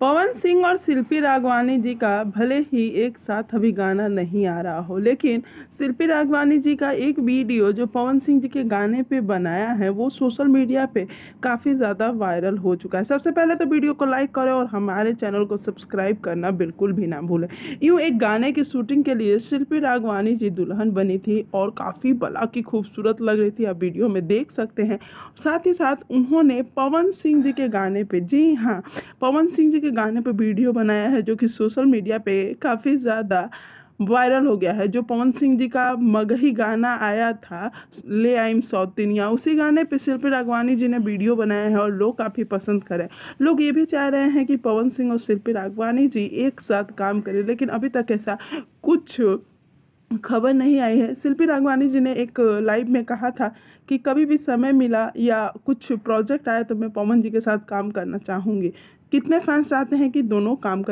पवन सिंह और शिल्पी राघवानी जी का भले ही एक साथ अभी गाना नहीं आ रहा हो लेकिन शिल्पी राघवानी जी का एक वीडियो जो पवन सिंह जी के गाने पे बनाया है वो सोशल मीडिया पे काफ़ी ज़्यादा वायरल हो चुका है सबसे पहले तो वीडियो को लाइक करें और हमारे चैनल को सब्सक्राइब करना बिल्कुल भी ना भूलें यूँ एक गाने की शूटिंग के लिए शिल्पी राघवानी जी दुल्हन बनी थी और काफ़ी बला की खूबसूरत लग रही थी आप वीडियो में देख सकते हैं साथ ही साथ उन्होंने पवन सिंह जी के गाने पर जी हाँ पवन सिंह जी के के गाने पर वीडियो बनाया है जो कि सोशल मीडिया पे काफ़ी ज़्यादा वायरल हो गया है जो पवन सिंह जी का मगही गाना आया था ले आई एम इंडिया उसी गाने पे शिल्पी राघवानी जी ने वीडियो बनाया है और लोग काफ़ी पसंद करें लोग ये भी चाह रहे हैं कि पवन सिंह और शिल्पी राघवानी जी एक साथ काम करें लेकिन अभी तक ऐसा कुछ खबर नहीं आई है शिल्पी राघवानी जी ने एक लाइव में कहा था कि कभी भी समय मिला या कुछ प्रोजेक्ट आया तो मैं पवन जी के साथ काम करना चाहूँगी कितने फैंस चाहते हैं कि दोनों काम कर